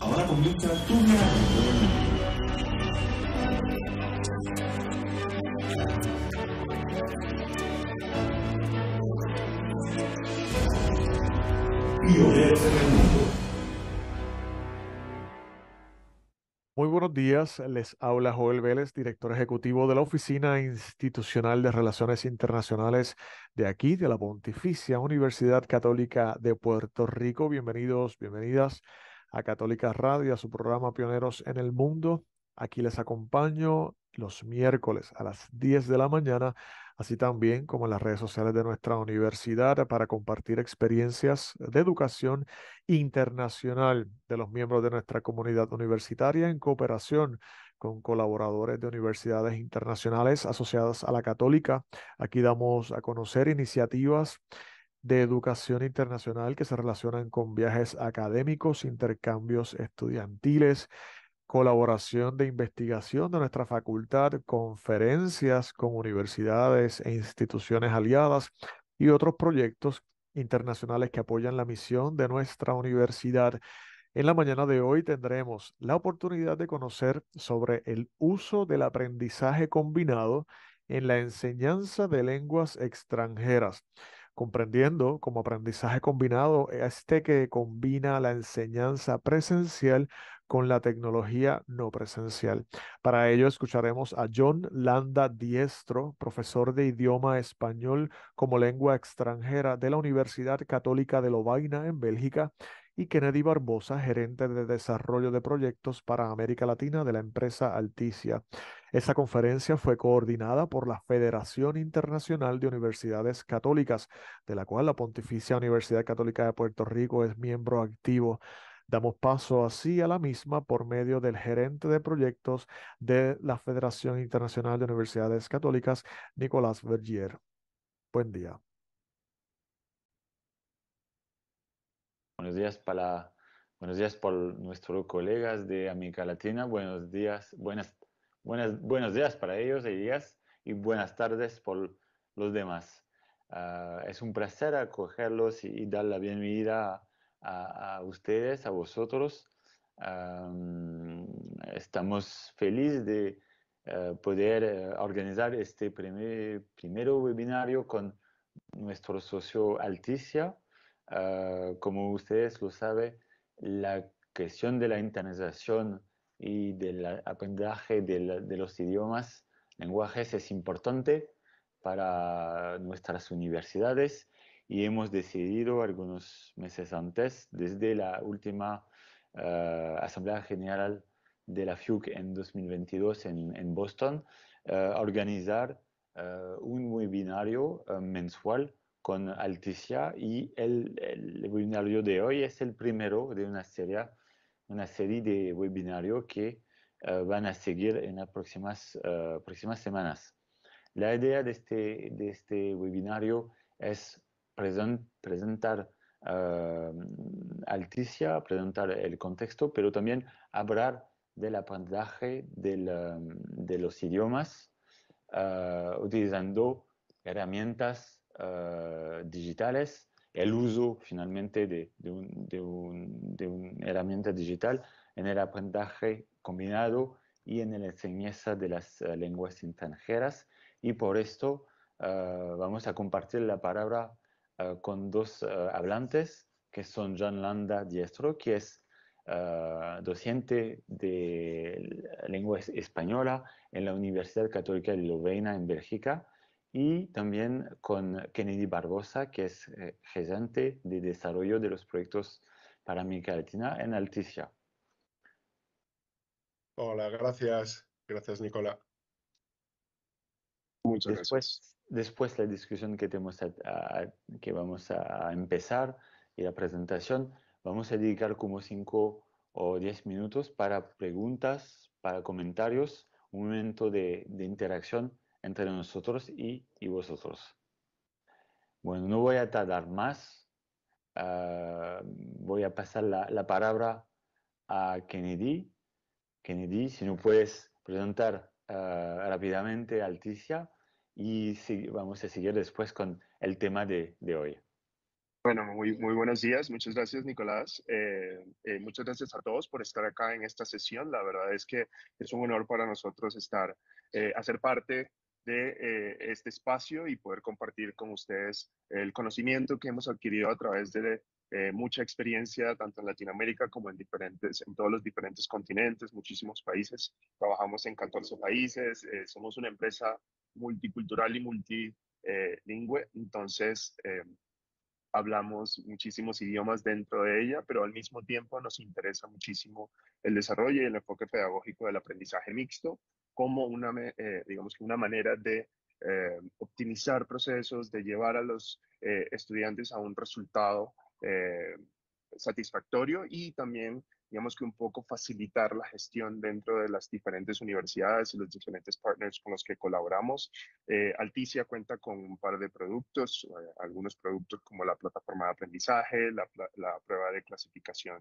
Ahora comienza tu Y mundo. Muy buenos días, les habla Joel Vélez, director ejecutivo de la Oficina Institucional de Relaciones Internacionales de aquí, de la Pontificia Universidad Católica de Puerto Rico. Bienvenidos, bienvenidas a Católica Radio, a su programa Pioneros en el Mundo. Aquí les acompaño los miércoles a las 10 de la mañana, así también como en las redes sociales de nuestra universidad para compartir experiencias de educación internacional de los miembros de nuestra comunidad universitaria en cooperación con colaboradores de universidades internacionales asociadas a la católica. Aquí damos a conocer iniciativas de educación internacional que se relacionan con viajes académicos, intercambios estudiantiles, colaboración de investigación de nuestra facultad, conferencias con universidades e instituciones aliadas y otros proyectos internacionales que apoyan la misión de nuestra universidad. En la mañana de hoy tendremos la oportunidad de conocer sobre el uso del aprendizaje combinado en la enseñanza de lenguas extranjeras comprendiendo como aprendizaje combinado eh, este que combina la enseñanza presencial con la tecnología no presencial. Para ello escucharemos a John Landa Diestro, profesor de idioma español como lengua extranjera de la Universidad Católica de Lovaina en Bélgica y Kennedy Barbosa, gerente de desarrollo de proyectos para América Latina de la empresa Alticia. Esta conferencia fue coordinada por la Federación Internacional de Universidades Católicas, de la cual la Pontificia Universidad Católica de Puerto Rico es miembro activo. Damos paso así a la misma por medio del gerente de proyectos de la Federación Internacional de Universidades Católicas, Nicolás Vergier. Buen día. Buenos días para buenos días por nuestros colegas de América Latina. Buenos días, buenas buenos días para ellos y ellas y buenas tardes por los demás. Ah, es un placer acogerlos y, dar la bienvenida a, ustedes, a vosotros. estamos felices de eh, poder eh, organizar este primer, primer webinario con nuestro socio Alticia. Ah, como ustedes lo saben, la cuestión de la internacionalización y del aprendizaje de, los idiomas, lenguajes es importante para nuestras universidades y hemos decidido algunos meses antes, desde la última eh, Asamblea General de la FIUC en 2022 en, Boston, eh, organizar eh, un webinario mensual con Alticia y el, el, webinario de hoy es el primero de una serie una serie de webinarios que eh, van a seguir en las próximas, eh, próximas semanas. La idea de este, de este webinario es presentar presentar eh, Alticia, presentar el contexto, pero también hablar del aprendizaje de los idiomas utilizando herramientas digitales el uso finalmente de, un, una herramienta digital en el aprendizaje combinado y en la enseñanza de las eh, lenguas extranjeras. Y por esto eh, vamos a compartir la palabra eh, con dos hablantes, que son John Landa Diestro, que es docente de lengua española en la Universidad Católica de Lovena, en Bélgica, y también con Kennedy Barbosa, que es eh, gerente de desarrollo de los proyectos para América Latina en Alticia. Hola, gracias. Gracias, Nicola. Muchas después, gracias. Después la discusión que, tenemos que vamos a empezar y la presentación, vamos a dedicar como 5 o 10 minutos para preguntas, para comentarios, un momento de, de interacción entre nosotros y, vosotros. Bueno, no voy a tardar más. Ah, voy a pasar la, palabra a Kennedy. Kennedy, si no puedes presentar ah, rápidamente a Alticia y vamos a seguir después con el tema de, hoy. Bueno, muy, buenos días. Muchas gracias, Nicolás. Eh, eh, muchas gracias a todos por estar acá en esta sesión. La verdad es que es un honor para nosotros estar, hacer eh, parte de eh, este espacio y poder compartir con ustedes el conocimiento que hemos adquirido a través de eh, mucha experiencia tanto en Latinoamérica como en diferentes, en todos los diferentes continentes, muchísimos países. Trabajamos en 14 países, eh, somos una empresa multicultural y multilingüe, entonces hablamos muchísimos idiomas dentro de ella, pero al mismo tiempo nos interesa muchísimo el desarrollo y el enfoque pedagógico del aprendizaje mixto como una, eh, digamos que una manera de eh, optimizar procesos, de llevar a los eh, estudiantes a un resultado satisfactorio y también, digamos que un poco facilitar la gestión dentro de las diferentes universidades y los diferentes partners con los que colaboramos. Alticia cuenta con un par de productos, algunos productos como la plataforma de aprendizaje, la prueba de clasificación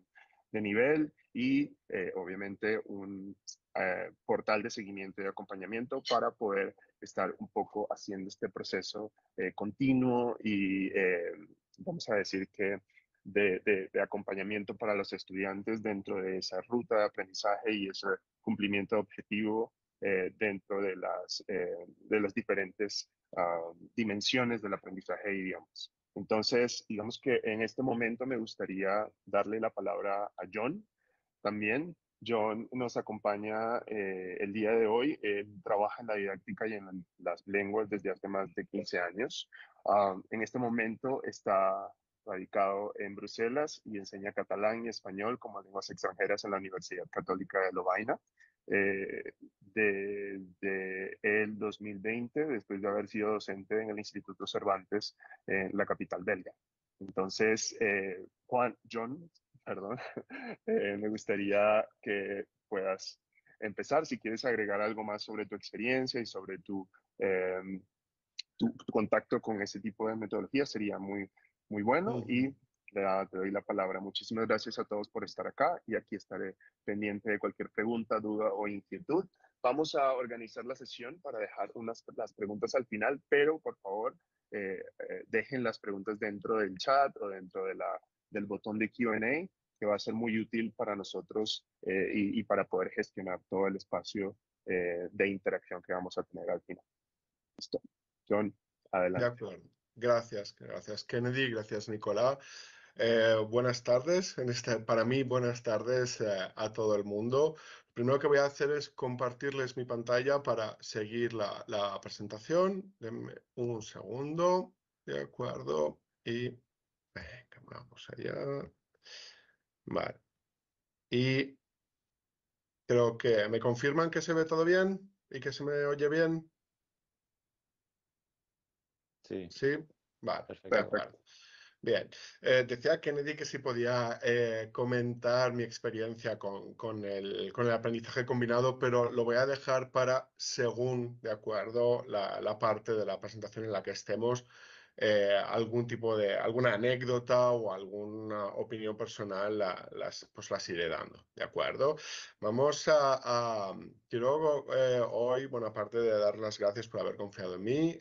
de nivel y eh, obviamente un eh, portal de seguimiento y acompañamiento para poder estar un poco haciendo este proceso eh, continuo y vamos a decir que de, acompañamiento para los estudiantes dentro de esa ruta de aprendizaje y ese cumplimiento objetivo dentro de las, de las diferentes ah, dimensiones del aprendizaje de idiomas. Entonces, digamos que en este momento me gustaría darle la palabra a John también. John nos acompaña eh, el día de hoy. trabaja en la didáctica y en las lenguas desde hace más de 15 años. Ah, en este momento está radicado en Bruselas y enseña catalán y español como lenguas extranjeras en la Universidad Católica de Lovaina. Eh, de, el 2020, después de haber sido docente en el Instituto Cervantes, en la capital belga. Entonces, eh, Juan, John, perdón, eh, me gustaría que puedas empezar, si quieres agregar algo más sobre tu experiencia y sobre tu, tu, contacto con ese tipo de metodología sería muy, muy bueno. Y te doy la palabra. Muchísimas gracias a todos por estar acá y aquí estaré pendiente de cualquier pregunta, duda o inquietud. Vamos a organizar la sesión para dejar unas, las preguntas al final, pero por favor eh, eh, dejen las preguntas dentro del chat o dentro de la, del botón de QA, que va a ser muy útil para nosotros eh, y, para poder gestionar todo el espacio de interacción que vamos a tener al final. Listo. John, adelante. De Gracias, gracias Kennedy, gracias Nicolás. Eh, buenas tardes. Este, para mí, buenas tardes eh, a todo el mundo. Lo primero que voy a hacer es compartirles mi pantalla para seguir la, presentación. Denme un segundo. De acuerdo. Y vamos allá. Vale. Y creo que me confirman que se ve todo bien y que se me oye bien. Sí. Sí. Vale. Perfecto. Bien, eh, decía Kennedy que si podía eh, comentar mi experiencia con, el, aprendizaje combinado, pero lo voy a dejar para según, de acuerdo, la, parte de la presentación en la que estemos, eh, algún tipo de, alguna anécdota o alguna opinión personal, las, pues las iré dando, ¿de acuerdo? Vamos a, a quiero hoy, bueno, aparte de dar las gracias por haber confiado en mí,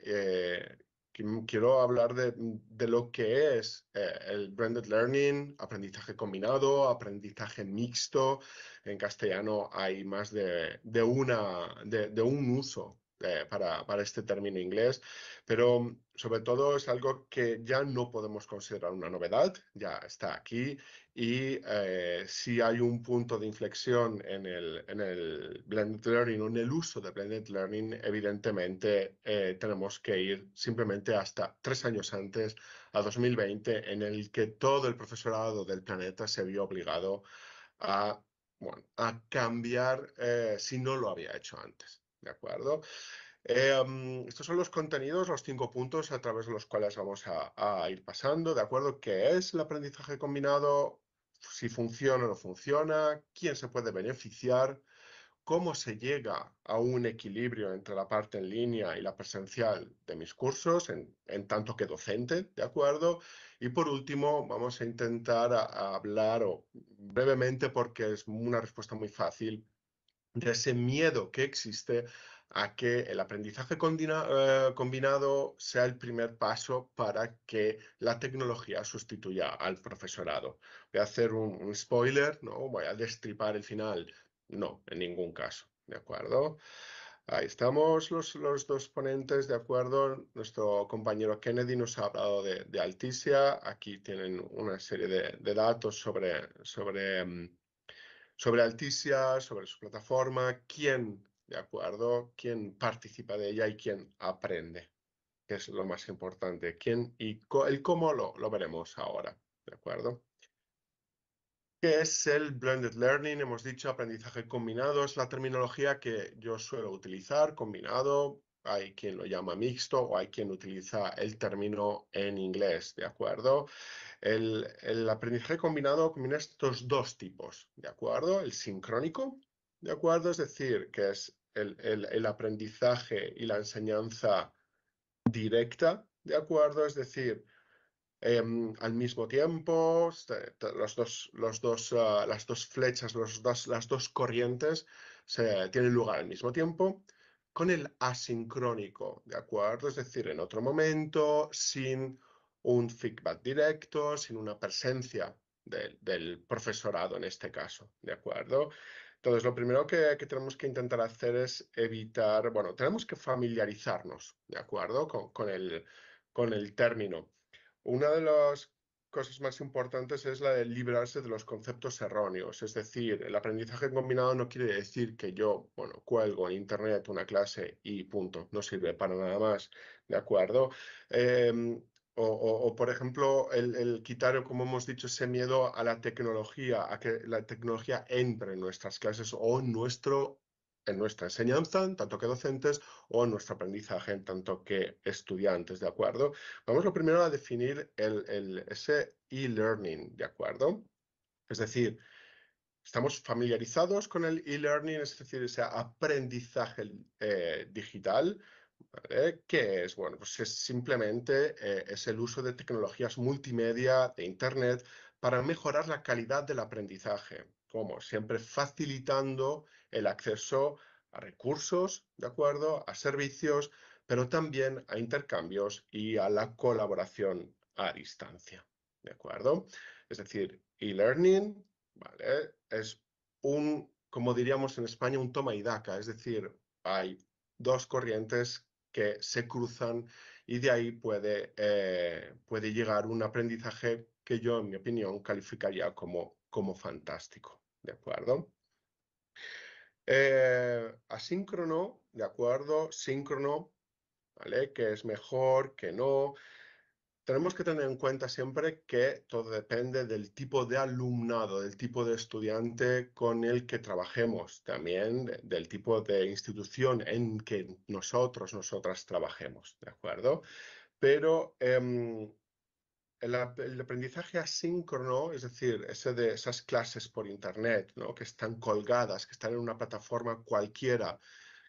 quiero hablar de, lo que es eh, el branded learning, aprendizaje combinado, aprendizaje mixto. En castellano hay más de, una, de, de un uso eh, para, para, este término inglés, pero sobre todo es algo que ya no podemos considerar una novedad, ya está aquí y eh, si hay un punto de inflexión en el, en el blended learning o en el uso de blended learning, evidentemente eh, tenemos que ir simplemente hasta tres años antes, a 2020, en el que todo el profesorado del planeta se vio obligado a, bueno, a cambiar si no lo había hecho antes. ¿de acuerdo? Em, estos son los contenidos, los cinco puntos a través de los cuales vamos a, ir pasando, ¿de acuerdo? ¿Qué es el aprendizaje combinado? Si funciona o no funciona, quién se puede beneficiar, cómo se llega a un equilibrio entre la parte en línea y la presencial de mis cursos, en, tanto que docente, ¿de acuerdo? Y por último, vamos a intentar hablar brevemente, porque es una respuesta muy fácil, de ese miedo que existe a que el aprendizaje eh, combinado sea el primer paso para que la tecnología sustituya al profesorado. Voy a hacer un, spoiler, ¿no? Voy a destripar el final. No, en ningún caso, ¿de acuerdo? Ahí estamos los, los, dos ponentes, ¿de acuerdo? Nuestro compañero Kennedy nos ha hablado de, de Alticia. Aquí tienen una serie de, datos sobre, sobre mm, sobre Alticia, sobre su plataforma, quién, ¿de acuerdo? ¿Quién participa de ella y quién aprende? Que es lo más importante. ¿Quién y el cómo lo, lo veremos ahora, ¿de acuerdo? ¿Qué es el blended learning? Hemos dicho aprendizaje combinado, es la terminología que yo suelo utilizar, combinado, hay quien lo llama mixto o hay quien utiliza el término en inglés, ¿de acuerdo? El, aprendizaje combinado combina estos dos tipos, ¿de acuerdo? El sincrónico, ¿de acuerdo? Es decir, que es el, aprendizaje y la enseñanza directa, ¿de acuerdo? Es decir, em, al mismo tiempo, ah, las dos flechas, las dos corrientes tienen lugar al mismo tiempo con el asincrónico, ¿de acuerdo? Es decir, en otro momento, sin un feedback directo, sin una presencia del profesorado en este caso, ¿de acuerdo? Entonces, lo primero que, tenemos que intentar hacer es evitar, bueno, tenemos que familiarizarnos, ¿de acuerdo? Con, el, con el término. Uno de los cosas más importantes es la de librarse de los conceptos erróneos. Es decir, el aprendizaje combinado no quiere decir que yo, bueno, cuelgo en Internet una clase y punto, no sirve para nada más, ¿de acuerdo? Em, o, por ejemplo, el, el, quitar, como hemos dicho, ese miedo a la tecnología, a que la tecnología entre en nuestras clases o en nuestro en nuestra enseñanza, tanto que docentes, o en nuestro aprendizaje, en tanto que estudiantes, ¿de acuerdo? Vamos lo primero a definir el, ese e-learning, ¿de acuerdo? Es decir, estamos familiarizados con el e-learning, es decir, ese aprendizaje eh, digital, ¿Vale? ¿Qué es? Bueno, pues es simplemente eh, es el uso de tecnologías multimedia, de Internet, para mejorar la calidad del aprendizaje. Como Siempre facilitando el acceso a recursos, ¿de acuerdo? A servicios, pero también a intercambios y a la colaboración a distancia, ¿de acuerdo? Es decir, e-learning, Es un, como diríamos en España, un toma y daca, es decir, hay dos corrientes que se cruzan y de ahí puede, eh, llegar un aprendizaje que yo, en mi opinión, calificaría como fantástico. ¿de acuerdo? Eh, asíncrono, ¿de acuerdo? Síncrono, ¿vale? Que es mejor, que no. Tenemos que tener en cuenta siempre que todo depende del tipo de alumnado, del tipo de estudiante con el que trabajemos, también del tipo de institución en que nosotros, nosotras trabajemos, ¿de acuerdo? Pero em, el, aprendizaje asíncrono, es decir, ese de esas clases por Internet, ¿no? que están colgadas, que están en una plataforma cualquiera,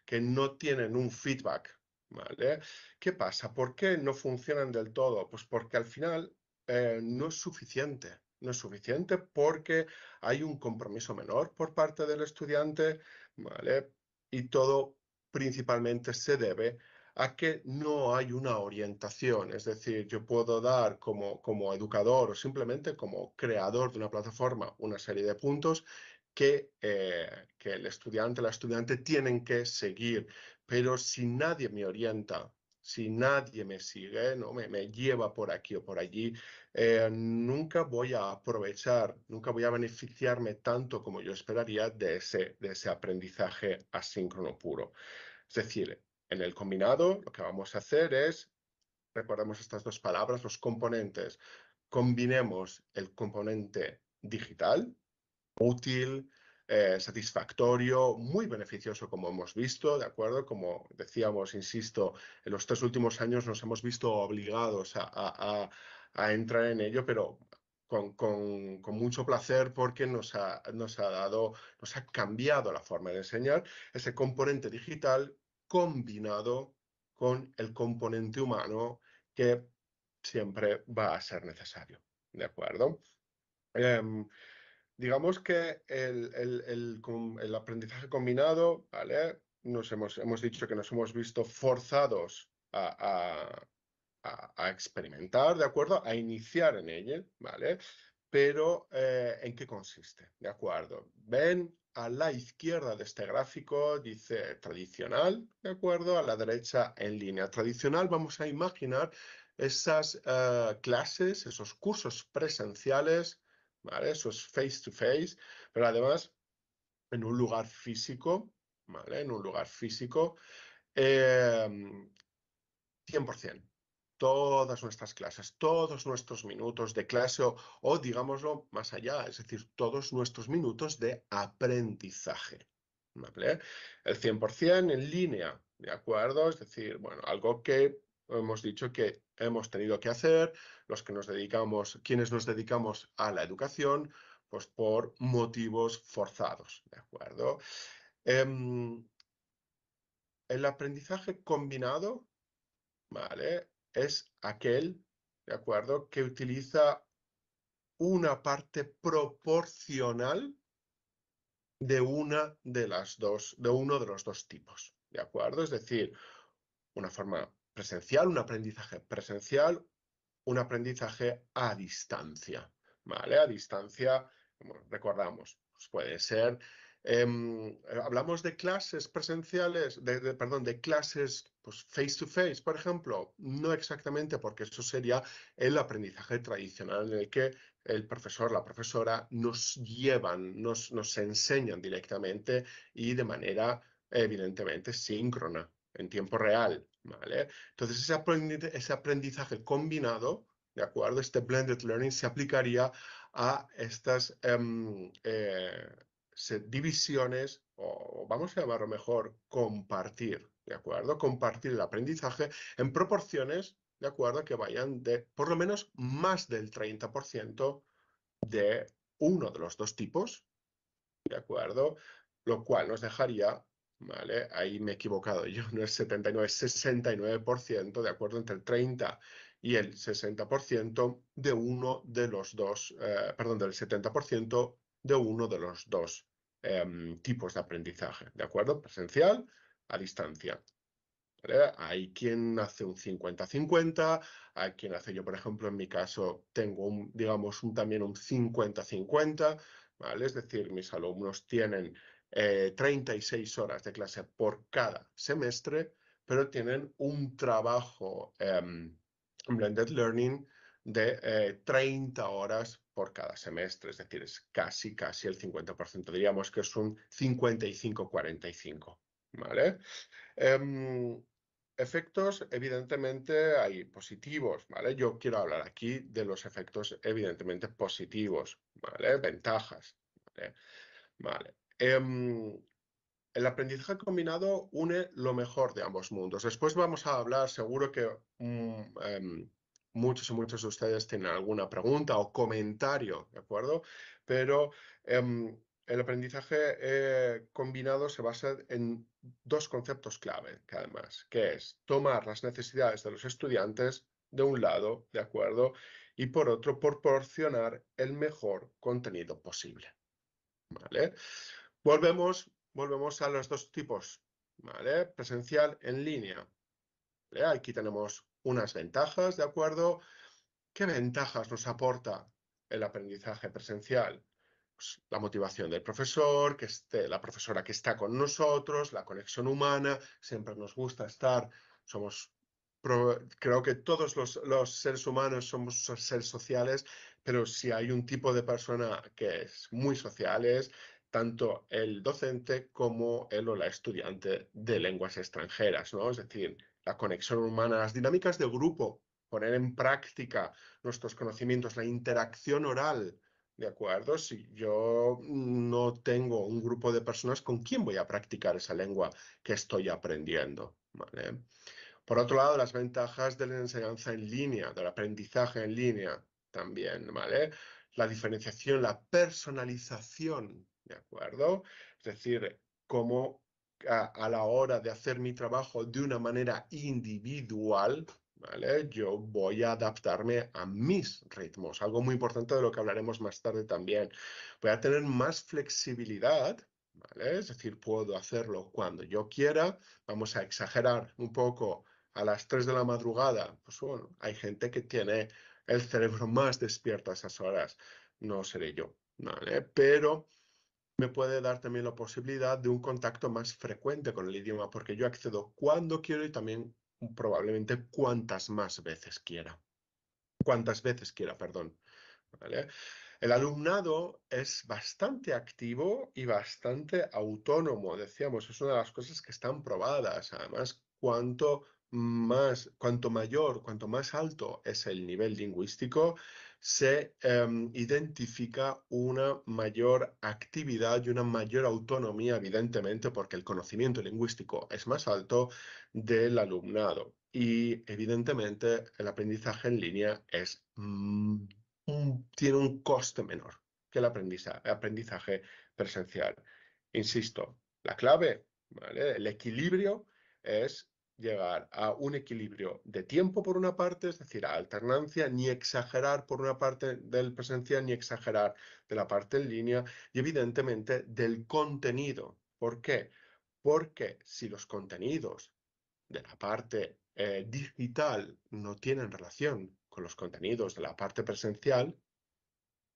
que no tienen un feedback, ¿vale? ¿Qué pasa? ¿Por qué no funcionan del todo? Pues porque al final eh, no es suficiente. No es suficiente porque hay un compromiso menor por parte del estudiante, ¿vale? Y todo principalmente se debe a que no hay una orientación. Es decir, yo puedo dar como, como educador o simplemente como creador de una plataforma una serie de puntos que, eh, el estudiante, la estudiante tienen que seguir. Pero si nadie me orienta si nadie me sigue, ¿no? me, lleva por aquí o por allí, eh, nunca voy a aprovechar, nunca voy a beneficiarme tanto como yo esperaría de ese, de ese aprendizaje asíncrono puro. Es decir, en el combinado lo que vamos a hacer es, recordemos estas dos palabras, los componentes. Combinemos el componente digital, útil, eh, satisfactorio, muy beneficioso como hemos visto, ¿de acuerdo? Como decíamos, insisto, en los tres últimos años nos hemos visto obligados a, entrar en ello, pero con, mucho placer porque nos ha dado, nos ha cambiado la forma de enseñar ese componente digital combinado con el componente humano que siempre va a ser necesario. ¿De acuerdo? Em, digamos que el, aprendizaje combinado, ¿vale? Nos hemos, hemos, dicho que nos hemos visto forzados a, experimentar, ¿de acuerdo? A iniciar en ello, ¿vale? Pero, eh, ¿en qué consiste? ¿De acuerdo? Ven a la izquierda de este gráfico dice tradicional, ¿de acuerdo? A la derecha en línea. Tradicional vamos a imaginar esas eh, clases, esos cursos presenciales, ¿vale? face to face, pero además en un lugar físico, ¿vale? En un lugar físico, 100%. Eh, todas nuestras clases, todos nuestros minutos de clase o, digámoslo más allá, es decir, todos nuestros minutos de aprendizaje. ¿vale? El 100% en línea, ¿de acuerdo? Es decir, bueno, algo que hemos dicho que hemos tenido que hacer, los que nos dedicamos, quienes nos dedicamos a la educación, pues por motivos forzados, ¿de acuerdo? Em, el aprendizaje combinado, ¿vale? es aquel, ¿de acuerdo?, que utiliza una parte proporcional de una de las dos, de uno de los dos tipos, ¿de acuerdo? Es decir, una forma presencial, un aprendizaje presencial, un aprendizaje a distancia, ¿vale? A distancia, como recordamos, pues puede ser Em, hablamos de clases presenciales, perdón, de clases pues, face to face, por ejemplo. No exactamente, porque eso sería el aprendizaje tradicional en el que el profesor, la profesora nos llevan, nos, enseñan directamente y de manera evidentemente síncrona, en tiempo real. ¿vale? Entonces, ese aprendizaje, combinado ¿De acuerdo? Este blended learning se aplicaría a estas em, eh, divisiones, o vamos a llamarlo mejor, compartir, ¿de acuerdo? Compartir el aprendizaje en proporciones, ¿de acuerdo? Que vayan de por lo menos más del 30% de uno de los dos tipos, ¿de acuerdo? Lo cual nos dejaría, ¿vale? Ahí me he equivocado yo, no es 79, es 69%, ¿de acuerdo? Entre el 30 y el 60% de uno de los dos, eh, perdón, del 70% de uno de los dos Em, tipos de aprendizaje, ¿de acuerdo? Presencial, a distancia. Hay quien hace un 50-50, hay quien hace, yo por ejemplo, en mi caso, tengo un, digamos, también un 50-50, ¿vale? Es decir, mis alumnos tienen 36 eh, horas de clase por cada semestre, pero tienen un trabajo en em, blended learning de 30 eh, horas por cada semestre, es decir, es casi, casi el 50%, diríamos que es un 55-45, ¿vale? Em, efectos, evidentemente, hay positivos, ¿vale? Yo quiero hablar aquí de los efectos, evidentemente, positivos, ¿vale? Ventajas, ¿vale? Em, el aprendizaje combinado une lo mejor de ambos mundos. Después vamos a hablar, seguro que mm, em, muchos y muchos de ustedes tienen alguna pregunta o comentario, ¿de acuerdo? Pero em, el aprendizaje eh, combinado se basa en dos conceptos clave, que además, que es tomar las necesidades de los estudiantes de un lado, ¿de acuerdo? Y por otro, proporcionar el mejor contenido posible. Volvemos, volvemos a los dos tipos, ¿vale? Presencial en línea. Aquí tenemos unas ventajas, ¿de acuerdo? ¿Qué ventajas nos aporta el aprendizaje presencial? Pues, la motivación del profesor, que esté, la profesora que está con nosotros, la conexión humana, siempre nos gusta estar, somos creo que todos los, seres humanos somos seres sociales, pero si hay un tipo de persona que es muy social es tanto el docente como el o la estudiante de lenguas extranjeras, ¿no? Es decir, la conexión humana, las dinámicas de grupo, poner en práctica nuestros conocimientos, la interacción oral, ¿de acuerdo? Si yo no tengo un grupo de personas, ¿con quién voy a practicar esa lengua que estoy aprendiendo? Por otro lado, las ventajas de la enseñanza en línea, del aprendizaje en línea también, ¿vale? La diferenciación, la personalización, ¿de acuerdo? Es decir, cómo a, la hora de hacer mi trabajo de una manera individual, ¿Vale? Yo voy a adaptarme a mis ritmos, algo muy importante de lo que hablaremos más tarde también. Voy a tener más flexibilidad, ¿vale? Es decir, puedo hacerlo cuando yo quiera. Vamos a exagerar un poco a las 3 de la madrugada. Pues bueno, hay gente que tiene el cerebro más despierto a esas horas, no seré yo, ¿vale? Pero me puede dar también la posibilidad de un contacto más frecuente con el idioma, porque yo accedo cuando quiero y también mm, probablemente cuantas más veces quiera. Cuantas veces quiera, perdón. El alumnado es bastante activo y bastante autónomo, decíamos, es una de las cosas que están probadas. Además, cuanto más, cuanto mayor, cuanto más alto es el nivel lingüístico, se em, identifica una mayor actividad y una mayor autonomía, evidentemente, porque el conocimiento lingüístico es más alto del alumnado. Y evidentemente el aprendizaje en línea es, mm, tiene un coste menor que el aprendizaje, aprendizaje presencial. Insisto, la clave, el equilibrio es llegar a un equilibrio de tiempo por una parte, es decir, a alternancia, ni exagerar por una parte del presencial, ni exagerar de la parte en línea y evidentemente del contenido. ¿Por qué? Porque si los contenidos de la parte eh, digital no tienen relación con los contenidos de la parte presencial,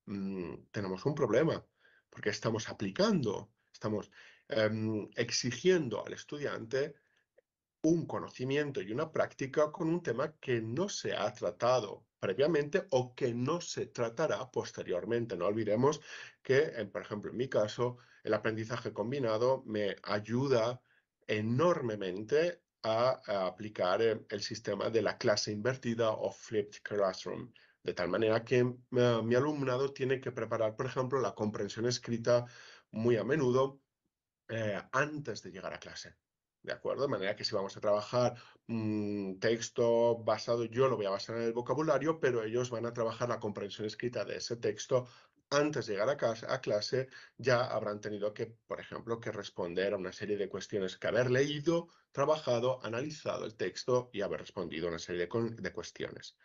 mm, tenemos un problema, porque estamos aplicando, estamos em, exigiendo al estudiante un conocimiento y una práctica con un tema que no se ha tratado previamente o que no se tratará posteriormente. No olvidemos que, por ejemplo, en mi caso, el aprendizaje combinado me ayuda enormemente a, aplicar eh, el sistema de la clase invertida o flipped classroom. De tal manera que ah, mi alumnado tiene que preparar, por ejemplo, la comprensión escrita muy a menudo eh, antes de llegar a clase. ¿De acuerdo? De manera que si vamos a trabajar un mm, texto basado, yo lo voy a basar en el vocabulario, pero ellos van a trabajar la comprensión escrita de ese texto antes de llegar a, casa, a, clase, ya habrán tenido que, por ejemplo, que responder a una serie de cuestiones que haber leído, trabajado, analizado el texto y haber respondido a una serie de, cuestiones.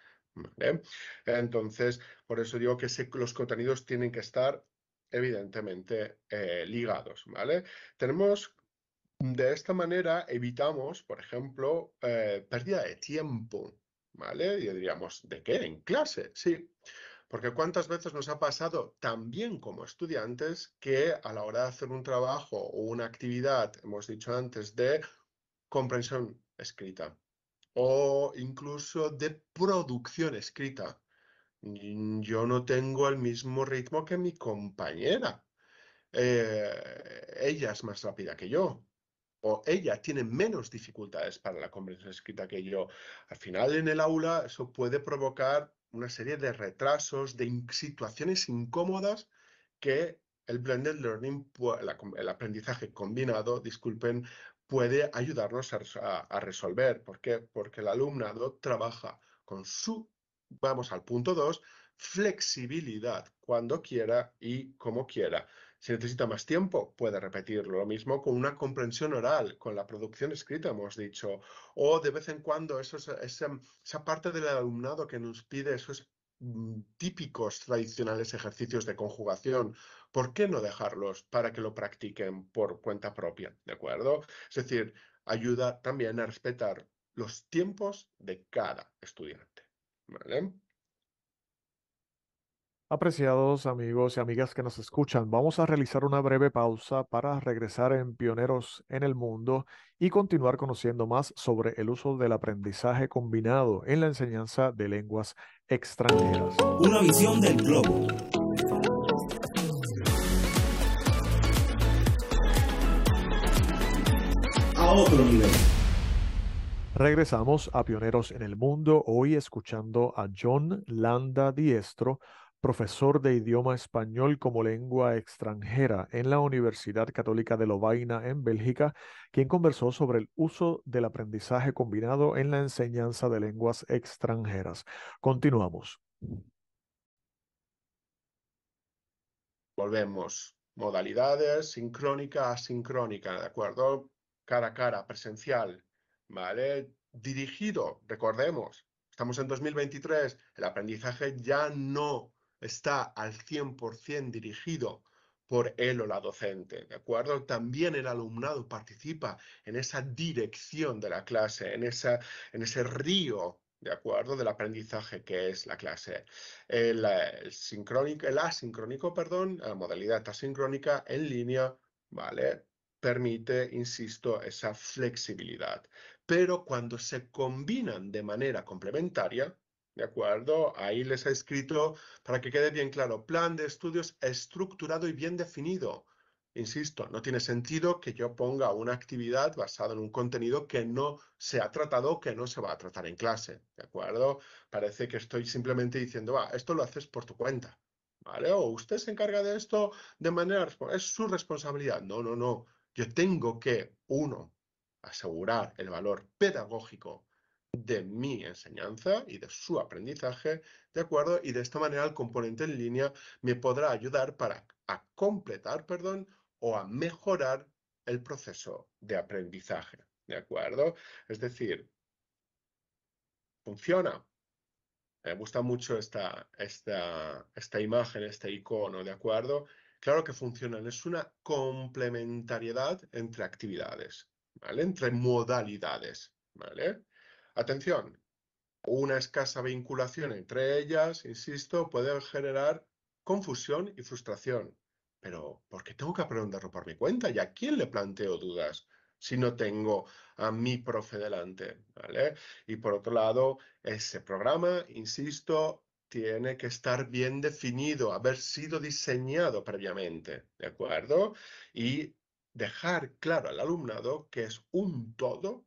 Entonces, por eso digo que los contenidos tienen que estar evidentemente eh, ligados, ¿vale? Tenemos de esta manera evitamos, por ejemplo, eh, pérdida de tiempo, ¿vale? Y diríamos, ¿de qué? ¿En clase? Sí. Porque cuántas veces nos ha pasado también como estudiantes que a la hora de hacer un trabajo o una actividad, hemos dicho antes, de comprensión escrita o incluso de producción escrita. Mm, yo no tengo el mismo ritmo que mi compañera. Eh, ella es más rápida que yo o ella tiene menos dificultades para la conversación escrita que yo. Al final en el aula eso puede provocar una serie de retrasos, de situaciones incómodas que el blended learning, el aprendizaje combinado, disculpen, puede ayudarnos a, resolver. ¿Por qué? Porque el alumnado trabaja con su, vamos al punto 2, flexibilidad cuando quiera y como quiera. Si necesita más tiempo, puede repetirlo. Lo mismo con una comprensión oral, con la producción escrita, hemos dicho. O de vez en cuando, esa, parte del alumnado que nos pide esos mm, típicos tradicionales ejercicios de conjugación, ¿por qué no dejarlos para que lo practiquen por cuenta propia? ¿De acuerdo? Es decir, ayuda también a respetar los tiempos de cada estudiante. ¿Vale? Apreciados amigos y amigas que nos escuchan, vamos a realizar una breve pausa para regresar en Pioneros en el Mundo y continuar conociendo más sobre el uso del aprendizaje combinado en la enseñanza de lenguas extranjeras. Una visión del globo. A otro nivel. Regresamos a Pioneros en el Mundo, hoy escuchando a John Landa Diestro profesor de idioma español como lengua extranjera en la Universidad Católica de Lovaina en Bélgica, quien conversó sobre el uso del aprendizaje combinado en la enseñanza de lenguas extranjeras. Continuamos. Volvemos. Modalidades, sincrónica, asincrónica, ¿de acuerdo? Cara a cara, presencial, ¿vale? Dirigido, recordemos, estamos en 2023, el aprendizaje ya no está al 100% dirigido por él o la docente, ¿de acuerdo? También el alumnado participa en esa dirección de la clase, en, en ese río, ¿de acuerdo?, del aprendizaje que es la clase. El, sincrónico, el asincrónico, perdón, la modalidad asincrónica en línea, ¿vale?, permite, insisto, esa flexibilidad. Pero cuando se combinan de manera complementaria, ¿De acuerdo? Ahí les he escrito para que quede bien claro. Plan de estudios estructurado y bien definido. Insisto, no tiene sentido que yo ponga una actividad basada en un contenido que no se ha tratado que no se va a tratar en clase. ¿De acuerdo? Parece que estoy simplemente diciendo, va, ah, esto lo haces por tu cuenta. ¿Vale? O usted se encarga de esto de manera... Es su responsabilidad. No, no, no. Yo tengo que, uno, asegurar el valor pedagógico de mi enseñanza y de su aprendizaje, ¿de acuerdo? Y de esta manera el componente en línea me podrá ayudar para a completar, perdón, o a mejorar el proceso de aprendizaje, ¿de acuerdo? Es decir, funciona. Me gusta mucho esta, esta, esta imagen, este icono, ¿de acuerdo? Claro que funcionan, es una complementariedad entre actividades, ¿vale? Entre modalidades, ¿vale? Atención, una escasa vinculación entre ellas, insisto, puede generar confusión y frustración. Pero, ¿por qué tengo que aprenderlo por mi cuenta? ¿Y a quién le planteo dudas si no tengo a mi profe delante? ¿Vale? Y por otro lado, ese programa, insisto, tiene que estar bien definido, haber sido diseñado previamente, ¿de acuerdo? Y dejar claro al alumnado que es un todo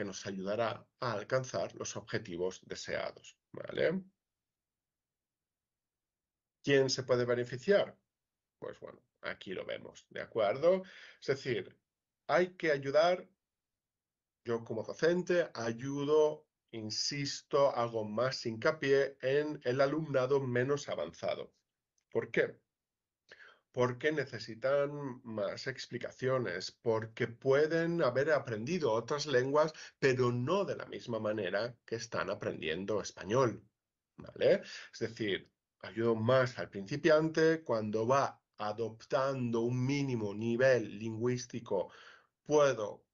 que nos ayudará a alcanzar los objetivos deseados. ¿vale? ¿Quién se puede beneficiar? Pues bueno, aquí lo vemos, ¿de acuerdo? Es decir, hay que ayudar, yo como docente ayudo, insisto, hago más hincapié en el alumnado menos avanzado. ¿Por qué? porque necesitan más explicaciones, porque pueden haber aprendido otras lenguas, pero no de la misma manera que están aprendiendo español. ¿Vale? Es decir, ayudo más al principiante cuando va adoptando un mínimo nivel lingüístico, puedo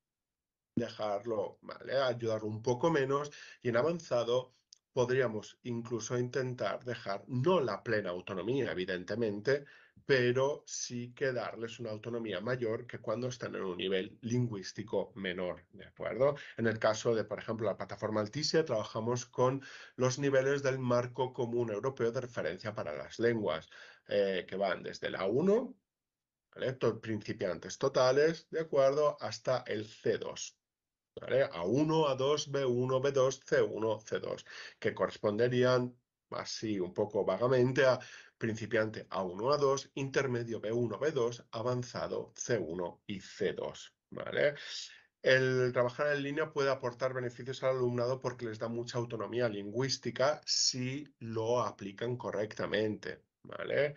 dejarlo, ¿vale? Ayudarlo un poco menos y en avanzado podríamos incluso intentar dejar no la plena autonomía, evidentemente, pero sí que darles una autonomía mayor que cuando están en un nivel lingüístico menor, ¿de acuerdo? En el caso de, por ejemplo, la plataforma Alticia, trabajamos con los niveles del marco común europeo de referencia para las lenguas, eh, que van desde la 1, principiantes totales, ¿de acuerdo?, hasta el C2, ¿vale? A1, A2, B1, B2, C1, C2, que corresponderían así un poco vagamente a principiante A1, A2, intermedio B1, B2, avanzado C1 y C2. ¿vale? El trabajar en línea puede aportar beneficios al alumnado porque les da mucha autonomía lingüística si lo aplican correctamente. ¿vale?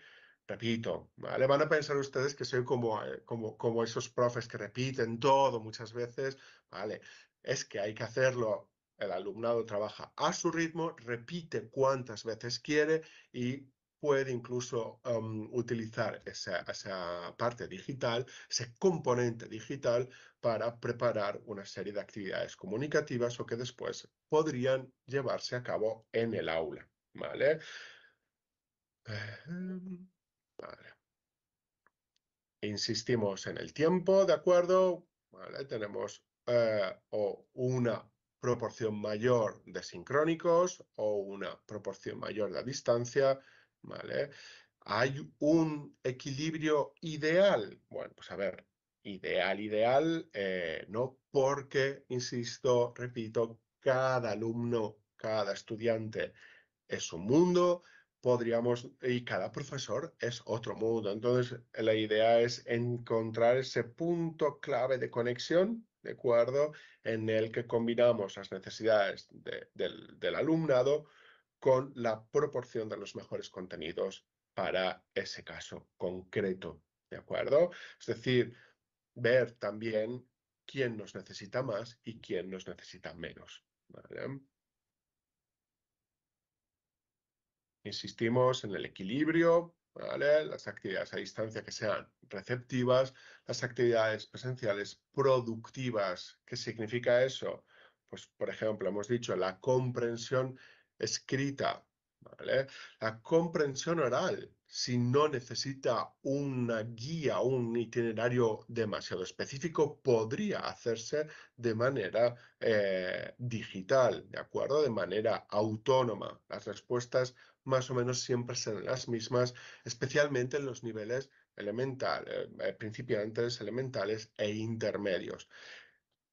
repito, ¿vale? Van a pensar ustedes que soy como, eh, como, como esos profes que repiten todo muchas veces, ¿vale? Es que hay que hacerlo el alumnado trabaja a su ritmo, repite cuantas veces quiere y puede incluso em, utilizar esa, parte digital, ese componente digital para preparar una serie de actividades comunicativas o que después podrían llevarse a cabo en el aula. ¿Vale? Em, Insistimos en el tiempo, ¿de acuerdo? tenemos eh, o una proporción mayor de sincrónicos o una proporción mayor de distancia, ¿vale? ¿Hay un equilibrio ideal? Bueno, pues a ver, ideal, ideal, eh, no porque, insisto, repito, cada alumno, cada estudiante es un mundo, podríamos, y cada profesor es otro mundo. Entonces, la idea es encontrar ese punto clave de conexión, ¿de acuerdo? En el que combinamos las necesidades del, alumnado con la proporción de los mejores contenidos para ese caso concreto, ¿de acuerdo? Es decir, ver también quién nos necesita más y quién nos necesita menos. ¿vale? Insistimos en el equilibrio, ¿vale? las actividades a distancia que sean receptivas, las actividades presenciales productivas. ¿Qué significa eso? Pues, por ejemplo, hemos dicho la comprensión escrita, ¿vale? la comprensión oral, si no necesita una guía, un itinerario demasiado específico, podría hacerse de manera eh, digital, ¿de acuerdo? De manera autónoma. Las respuestas más o menos siempre serán las mismas, especialmente en los niveles elementales, eh, eh, principiantes, elementales e intermedios.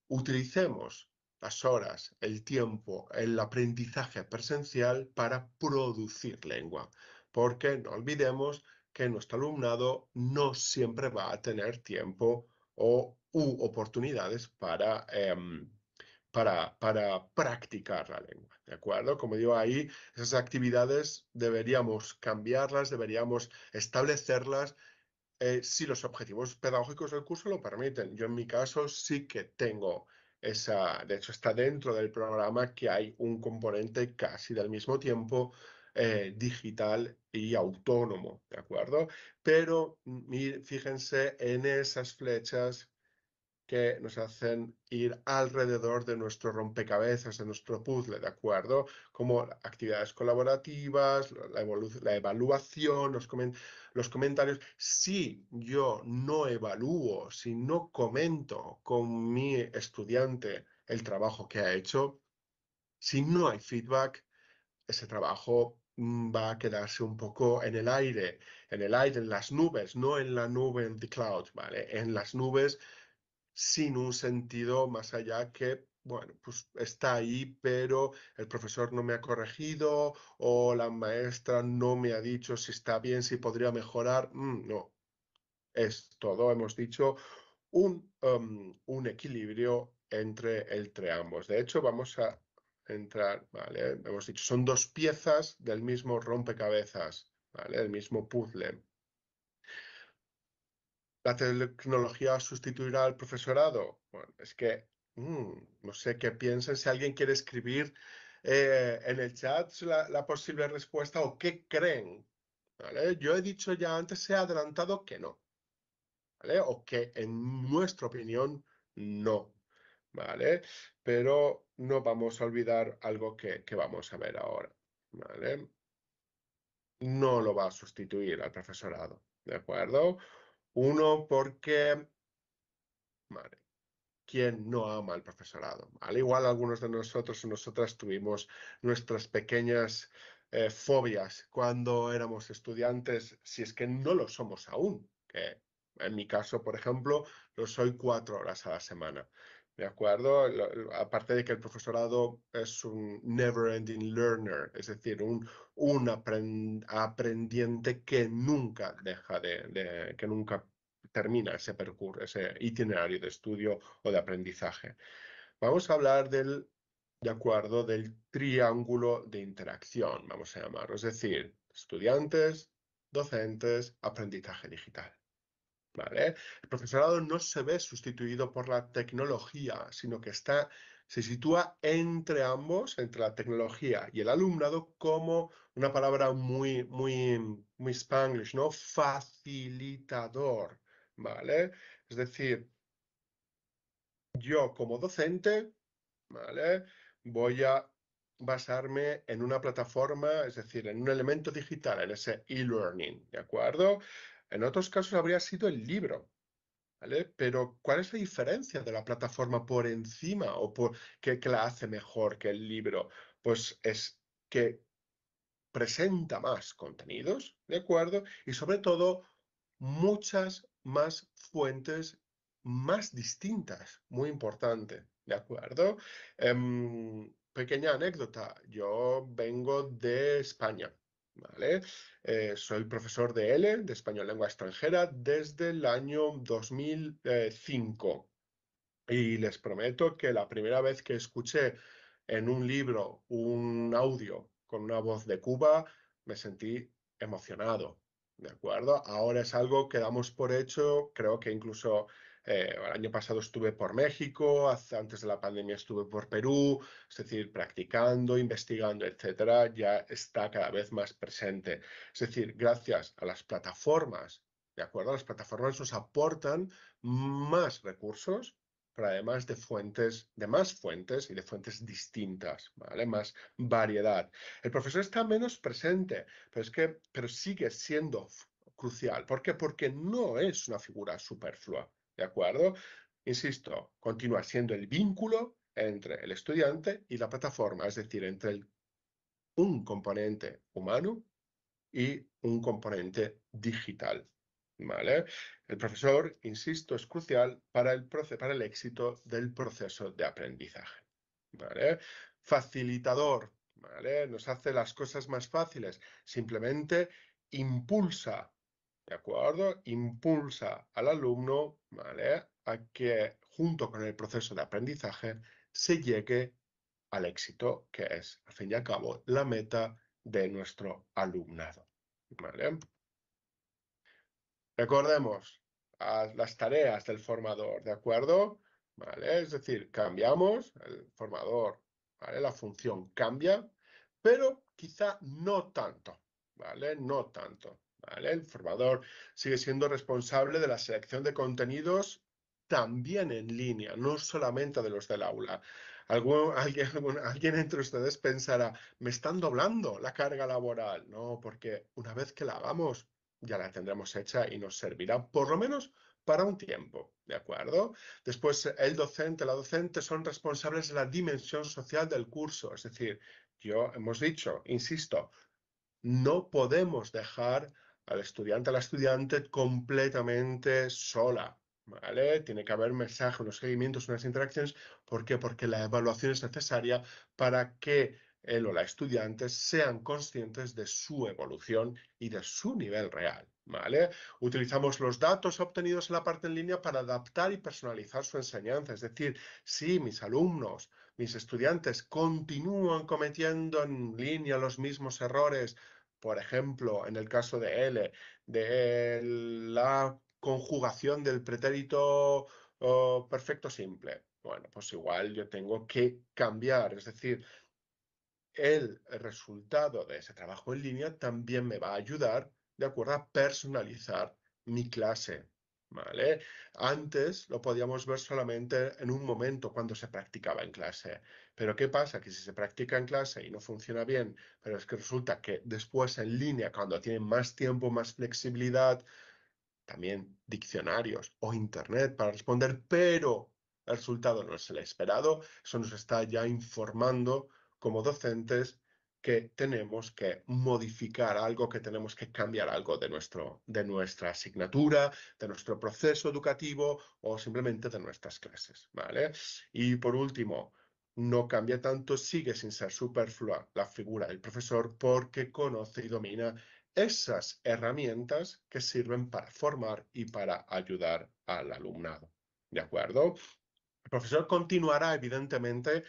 Utilicemos las horas, el tiempo, el aprendizaje presencial para producir lengua, porque no olvidemos que nuestro alumnado no siempre va a tener tiempo o u oportunidades para em, para, para practicar la lengua, ¿de acuerdo? Como digo, ahí esas actividades deberíamos cambiarlas, deberíamos establecerlas eh, si los objetivos pedagógicos del curso lo permiten. Yo en mi caso sí que tengo esa, de hecho está dentro del programa que hay un componente casi del mismo tiempo eh, digital y autónomo, ¿de acuerdo? Pero fíjense en esas flechas que nos hacen ir alrededor de nuestro rompecabezas, de nuestro puzzle, ¿de acuerdo? Como actividades colaborativas, la, evaluación, los, los comentarios. Si yo no evalúo, si no comento con mi estudiante el trabajo que ha hecho, si no hay feedback, ese trabajo mm, va a quedarse un poco en el aire, en el aire, en las nubes, no en la nube, en the cloud, ¿vale? En las nubes sin un sentido más allá que, bueno, pues está ahí, pero el profesor no me ha corregido o la maestra no me ha dicho si está bien, si podría mejorar. Mm, no, es todo, hemos dicho, em, un, equilibrio entre, entre ambos. De hecho, vamos a entrar, ¿vale? Hemos dicho, son dos piezas del mismo rompecabezas, ¿vale? el mismo puzzle. ¿La tecnología sustituirá al profesorado? Bueno, es que mm, no sé qué piensan. Si alguien quiere escribir eh, en el chat la, posible respuesta o qué creen. ¿vale? Yo he dicho ya antes, he adelantado que no. ¿vale? O que en nuestra opinión no. ¿Vale? Pero no vamos a olvidar algo que, vamos a ver ahora. ¿Vale? No lo va a sustituir al profesorado. ¿De acuerdo? Uno, porque, vale, ¿quién no ama al profesorado? Al igual algunos de nosotros o nosotras tuvimos nuestras pequeñas eh, fobias cuando éramos estudiantes, si es que no lo somos aún, que en mi caso, por ejemplo, lo soy cuatro horas a la semana. ¿De acuerdo? Aparte de que el profesorado es un never-ending learner, es decir, un, aprendiente que nunca deja de, que nunca termina ese percurso, ese itinerario de estudio o de aprendizaje. Vamos a hablar del, de acuerdo, del triángulo de interacción, vamos a llamarlo, es decir, estudiantes, docentes, aprendizaje digital. El profesorado no se ve sustituido por la tecnología, sino que está, se sitúa entre ambos, entre la tecnología y el alumnado, como una palabra muy, muy, muy spanglish, ¿no? Facilitador, ¿vale? Es decir, yo como docente, ¿vale? Voy a basarme en una plataforma, es decir, en un elemento digital, en ese e-learning, ¿de acuerdo? En otros casos habría sido el libro. ¿Vale? Pero, ¿cuál es la diferencia de la plataforma por encima o por, qué la hace mejor que el libro? Pues es que presenta más contenidos, ¿de acuerdo? Y sobre todo, muchas más fuentes más distintas, muy importante, ¿de acuerdo? Em, pequeña anécdota, yo vengo de España, ¿vale? Eh, soy profesor de L, de Español Lengua Extranjera, desde el año 2005. Y les prometo que la primera vez que escuché en un libro un audio con una voz de Cuba, me sentí emocionado, ¿de acuerdo? Ahora es algo que damos por hecho, creo que incluso eh, el año pasado estuve por México, antes de la pandemia estuve por Perú, es decir, practicando, investigando, etcétera, ya está cada vez más presente. Es decir, gracias a las plataformas, ¿de acuerdo? Las plataformas nos aportan más recursos, pero además de fuentes, de más fuentes y de fuentes distintas, ¿vale? Más variedad. El profesor está menos presente, pero es que, pero sigue siendo crucial. ¿Por qué? Porque no es una figura superflua. ¿De acuerdo? Insisto, continúa siendo el vínculo entre el estudiante y la plataforma, es decir, entre un componente humano y un componente digital. ¿Vale? El profesor, insisto, es crucial para el, el éxito del proceso de aprendizaje. Facilitador, Nos hace las cosas más fáciles, simplemente impulsa ¿de acuerdo? Impulsa al alumno, ¿vale? A que junto con el proceso de aprendizaje se llegue al éxito, que es, al fin y al cabo, la meta de nuestro alumnado, ¿vale? Recordemos las tareas del formador, ¿de acuerdo? ¿Vale? Es decir, cambiamos, el formador, ¿vale? La función cambia, pero quizá no tanto, ¿vale? No tanto. El formador sigue siendo responsable de la selección de contenidos también en línea, no solamente de los del aula. alguien, alguien entre ustedes pensará, me están doblando la carga laboral. No, porque una vez que la hagamos, ya la tendremos hecha y nos servirá por lo menos para un tiempo, ¿de acuerdo? Después, el docente, la docente son responsables de la dimensión social del curso. Es decir, yo hemos dicho, insisto, no podemos dejar al estudiante, a la estudiante completamente sola. ¿Vale? Tiene que haber mensajes, unos seguimientos, unas interacciones. ¿Por qué? Porque la evaluación es necesaria para que él o la estudiante sean conscientes de su evolución y de su nivel real. ¿Vale? Utilizamos los datos obtenidos en la parte en línea para adaptar y personalizar su enseñanza. Es decir, si mis alumnos, mis estudiantes continúan cometiendo en línea los mismos errores, por ejemplo, en el caso de L, de la conjugación del pretérito oh, perfecto simple. Bueno, pues igual yo tengo que cambiar, es decir, el resultado de ese trabajo en línea también me va a ayudar, de acuerdo, a personalizar mi clase. ¿vale? Antes lo podíamos ver solamente en un momento cuando se practicaba en clase. Pero ¿qué pasa? Que si se practica en clase y no funciona bien, pero es que resulta que después en línea, cuando tienen más tiempo, más flexibilidad, también diccionarios o internet para responder, pero el resultado no es el esperado, eso nos está ya informando como docentes que tenemos que modificar algo, que tenemos que cambiar algo de, nuestro, de nuestra asignatura, de nuestro proceso educativo o simplemente de nuestras clases, ¿vale? Y por último, no cambia tanto, sigue sin ser superflua la figura del profesor porque conoce y domina esas herramientas que sirven para formar y para ayudar al alumnado. ¿De acuerdo? El profesor continuará, evidentemente,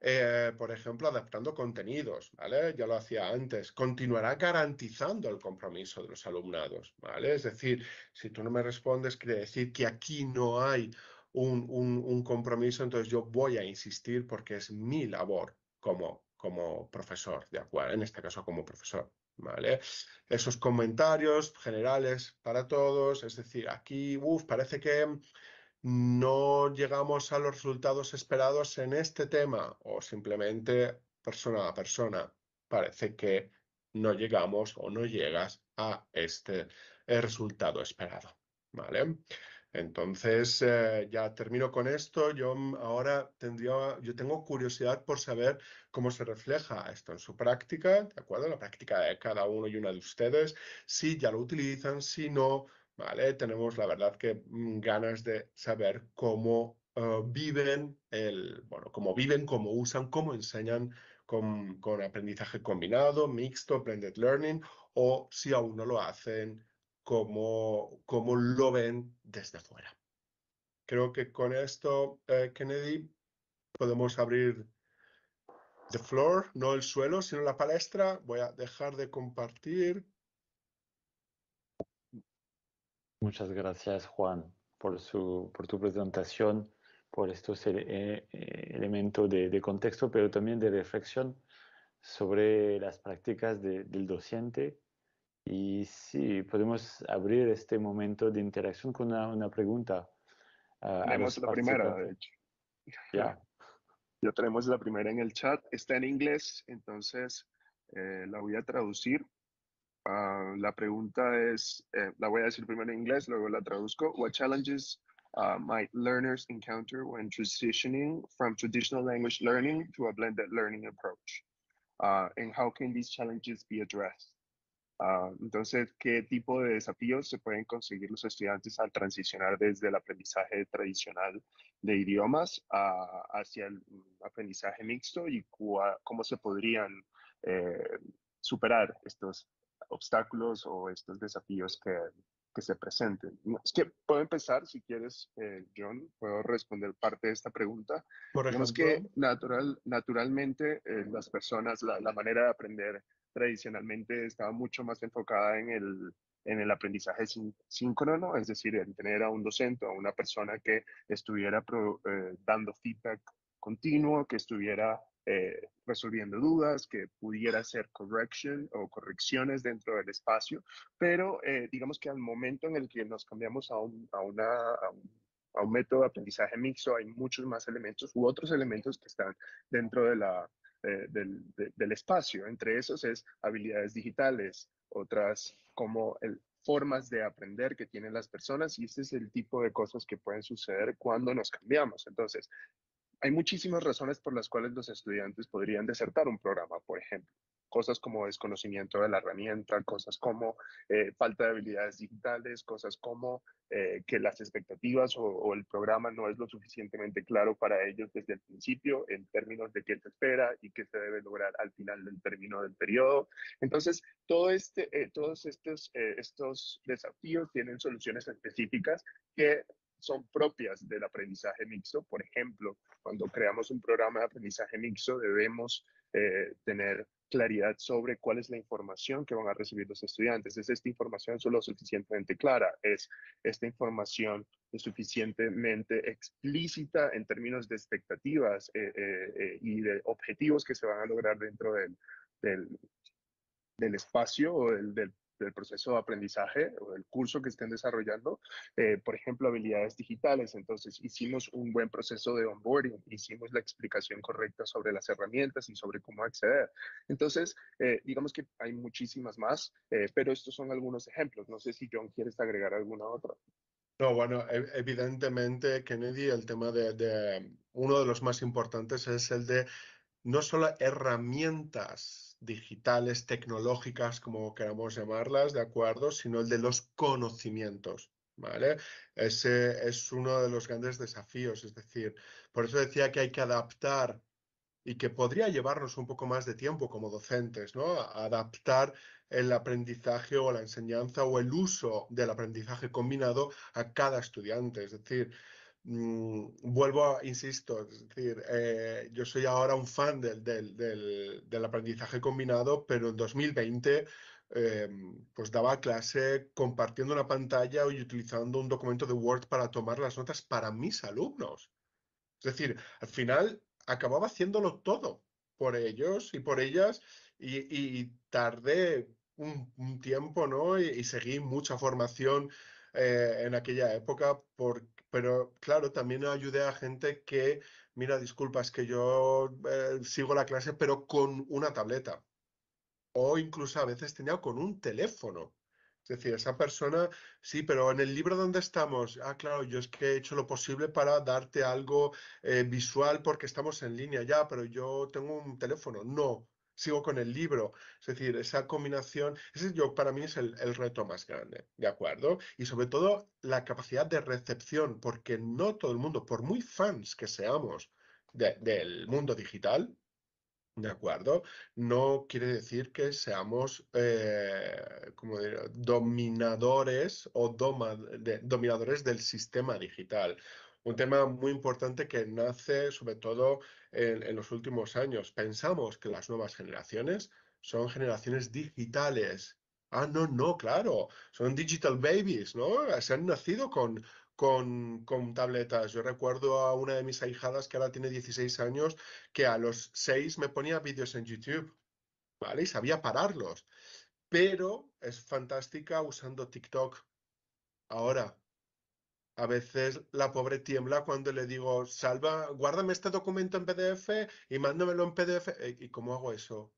eh, por ejemplo, adaptando contenidos, ¿vale? Ya lo hacía antes. Continuará garantizando el compromiso de los alumnados, ¿vale? Es decir, si tú no me respondes, quiere decir que aquí no hay un, compromiso, entonces yo voy a insistir porque es mi labor como, como profesor, ¿de acuerdo? En este caso como profesor, ¿vale? Esos comentarios generales para todos, es decir, aquí, uff, parece que no llegamos a los resultados esperados en este tema o simplemente persona a persona, parece que no llegamos o no llegas a este resultado esperado, ¿vale? Entonces, eh, ya termino con esto. Yo mm, ahora tendría, yo tengo curiosidad por saber cómo se refleja esto en su práctica, ¿de acuerdo? La práctica de cada uno y una de ustedes, si ya lo utilizan, si no, ¿vale? Tenemos la verdad que mm, ganas de saber cómo eh, viven, el, bueno, cómo viven, cómo usan, cómo enseñan con, con aprendizaje combinado, mixto, blended learning, o si aún no lo hacen como, como lo ven desde fuera. Creo que con esto, eh, Kennedy, podemos abrir the floor, no el suelo, sino la palestra. Voy a dejar de compartir. Muchas gracias, Juan, por, su, por tu presentación, por estos eh, eh, elementos de, contexto, pero también de reflexión sobre las prácticas del docente y sí, podemos abrir este momento de interacción con una, pregunta. tenemos la primera, de hecho. Ya. Ya tenemos la primera en el chat. Está en inglés, entonces eh, la voy a traducir. Ah, la pregunta es, eh, la voy a decir primero en inglés, luego la traduzco. What challenges uh, might learners encounter when transitioning from traditional language learning to a blended learning approach? Ah, and how can these challenges be addressed? Ah, entonces, ¿qué tipo de desafíos se pueden conseguir los estudiantes al transicionar desde el aprendizaje tradicional de idiomas hacia el mm, aprendizaje mixto y cómo se podrían eh, superar estos obstáculos o estos desafíos que, se presenten. Es que puedo empezar, si quieres, eh, John, puedo responder parte de esta pregunta. Por ejemplo, que natural, naturalmente eh, las personas, la, manera de aprender tradicionalmente estaba mucho más enfocada en el, en el aprendizaje síncrono, es decir, en tener a un docente a una persona que estuviera eh, dando feedback continuo, que estuviera eh, resolviendo dudas, que pudiera hacer correction o correcciones dentro del espacio, pero eh, digamos que al momento en el que nos cambiamos a una, a un método de aprendizaje mixto, hay muchos más elementos u otros elementos que están dentro de la, eh, del, espacio. Entre esos es habilidades digitales, otras como formas de aprender que tienen las personas y este es el tipo de cosas que pueden suceder cuando nos cambiamos. Entonces, hay muchísimas razones por las cuales los estudiantes podrían desertar un programa, por ejemplo cosas como desconocimiento de la herramienta, cosas como eh, falta de habilidades digitales, cosas como eh, que las expectativas o, el programa no es lo suficientemente claro para ellos desde el principio en términos de qué se espera y qué se debe lograr al final del término del periodo. Entonces, todo este, eh, todos estos, estos desafíos tienen soluciones específicas que son propias del aprendizaje mixto. Por ejemplo, cuando creamos un programa de aprendizaje mixto debemos tener claridad sobre cuál es la información que van a recibir los estudiantes. ¿Es esta información solo suficientemente clara? ¿Es esta información suficientemente explícita en términos de expectativas eh, eh, eh, y de objetivos que se van a lograr dentro del, del, espacio o del, del del proceso de aprendizaje o del curso que estén desarrollando, eh, por ejemplo, habilidades digitales. Entonces, hicimos un buen proceso de onboarding, hicimos la explicación correcta sobre las herramientas y sobre cómo acceder. Entonces, eh, digamos que hay muchísimas más, eh, pero estos son algunos ejemplos. No sé si John quieres agregar alguna otra. No, bueno, e, evidentemente, Kennedy, el tema de uno de los más importantes es el de no solo herramientas digitales, tecnológicas, como queramos llamarlas, ¿de acuerdo? Sino el de los conocimientos, ¿vale? Ese es uno de los grandes desafíos, es decir, por eso decía que hay que adaptar y que podría llevarnos un poco más de tiempo como docentes, ¿no? adaptar el aprendizaje o la enseñanza o el uso del aprendizaje combinado a cada estudiante, es decir, Mm, vuelvo a, insisto, es decir, eh, yo soy ahora un fan del, del, del, aprendizaje combinado, pero en 2020 eh, pues daba clase compartiendo una pantalla y utilizando un documento de Word para tomar las notas para mis alumnos. Es decir, al final acababa haciéndolo todo por ellos y por ellas y, tardé un, tiempo, ¿no? Y, y seguí mucha formación eh, en aquella época porque pero claro, también ayudé a gente que, mira, disculpas que yo eh, sigo la clase, pero con una tableta. O incluso a veces tenía con un teléfono. Es decir, esa persona, sí, pero en el libro donde estamos, ah, claro, yo es que he hecho lo posible para darte algo eh, visual porque estamos en línea ya, pero yo tengo un teléfono. No, sigo con el libro. Es decir, esa combinación, ese yo para mí es el, reto más grande, ¿de acuerdo? Y sobre todo la capacidad de recepción, porque no todo el mundo, por muy fans que seamos del mundo digital, ¿de acuerdo? No quiere decir que seamos, eh, como dominadores o dominadores del sistema digital un tema muy importante que nace sobre todo en, los últimos años. Pensamos que las nuevas generaciones son generaciones digitales. Ah, no, no, claro, son digital babies, ¿no? Se han nacido con, con, con, tabletas. Yo recuerdo a una de mis ahijadas que ahora tiene 16 años, que a los 6 me ponía vídeos en YouTube, ¿vale? Y sabía pararlos. Pero es fantástica usando TikTok ahora. A veces la pobre tiembla cuando le digo, salva, guárdame este documento en PDF y mándamelo en PDF. Eh, ¿Y cómo hago eso?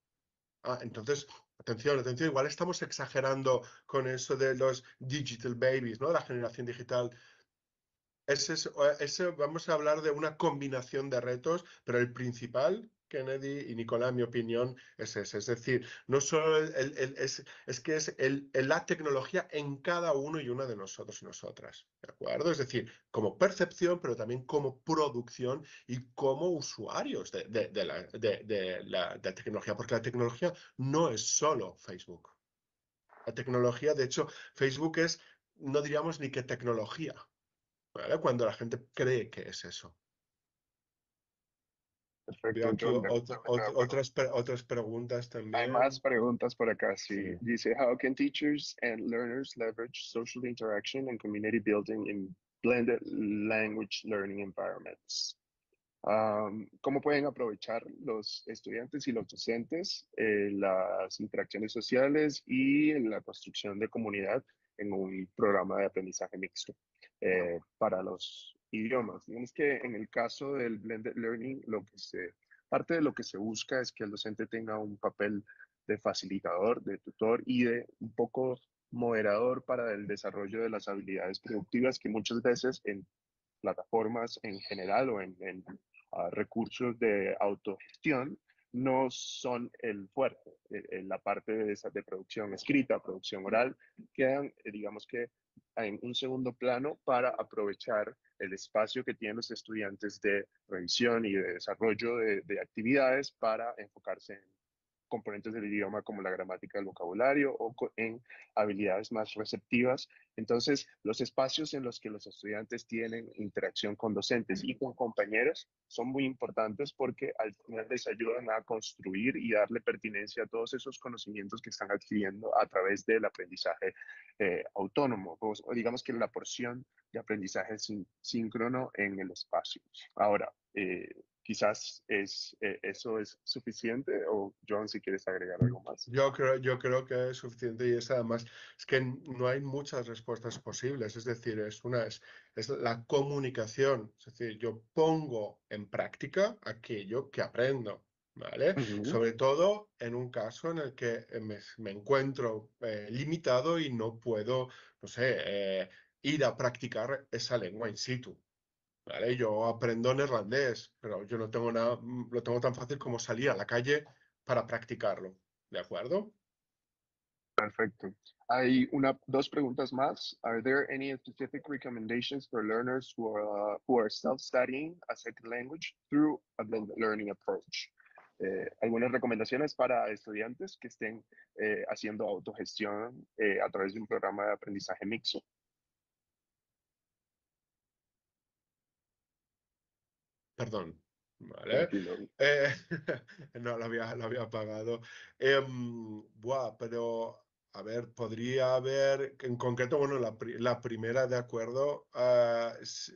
Ah, entonces, atención, atención, igual estamos exagerando con eso de los digital babies, ¿no? La generación digital. Ese, es, eh, vamos a hablar de una combinación de retos, pero el principal Kennedy y Nicolás, mi opinión es esa. Es decir, no solo es, es, que es el, la tecnología en cada uno y una de nosotros y nosotras. ¿De acuerdo? Es decir, como percepción, pero también como producción y como usuarios de, de, de la, de, la tecnología, porque la tecnología no es solo Facebook. La tecnología, de hecho, Facebook es, no diríamos ni que tecnología, ¿vale? cuando la gente cree que es eso. Perfecto. otras, otras preguntas también. Hay más preguntas por acá, sí. Dice, how can teachers and learners leverage social interaction and community building in blended language learning environments? Um, ¿Cómo pueden aprovechar los estudiantes y los docentes eh, las interacciones sociales y la construcción de comunidad en un programa de aprendizaje mixto eh, para los idiomas. Digamos que en el caso del blended learning, lo que se, parte de lo que se busca es que el docente tenga un papel de facilitador, de tutor y de un poco moderador para el desarrollo de las habilidades productivas que muchas veces en plataformas en general o en, ah, recursos de autogestión no son el fuerte. En eh, eh, la parte de, esa, de producción escrita, producción oral, quedan, eh, digamos que, en un segundo plano para aprovechar el espacio que tienen los estudiantes de revisión y de desarrollo de actividades para enfocarse en componentes del idioma como la gramática el vocabulario o en habilidades más receptivas. Entonces, los espacios en los que los estudiantes tienen interacción con docentes y con compañeros son muy importantes porque al final les ayudan a construir y darle pertinencia a todos esos conocimientos que están adquiriendo a través del aprendizaje eh, autónomo, o, digamos que la porción de aprendizaje síncrono en el espacio. Ahora, eh, quizás es, eh, eso es suficiente o John si quieres agregar mm, algo más. Yo creo, yo creo que es suficiente y es además, es que no hay muchas respuestas posibles, es decir, es una, es, la comunicación, es decir, yo pongo en práctica aquello que aprendo. ¿Vale? Sobre todo en un caso en el que eh, me, encuentro eh, limitado y no puedo, no sé, ir a practicar esa lengua in situ. Vale, yo aprendo neerlandés, pero yo no tengo nada, mm, lo tengo tan fácil como salir a la calle para practicarlo. ¿De acuerdo? Perfecto. Hay una, dos preguntas más. Are there any specific recommendations for learners who are, self a language through a learning eh, algunas recomendaciones para estudiantes que estén eh, haciendo autogestión eh, a través de un programa de aprendizaje mixto. Perdón. ¿Vale? Eh, no, lo había, lo apagado. Em, pero a ver, podría haber, en concreto, bueno, la, primera, de acuerdo, ah, es,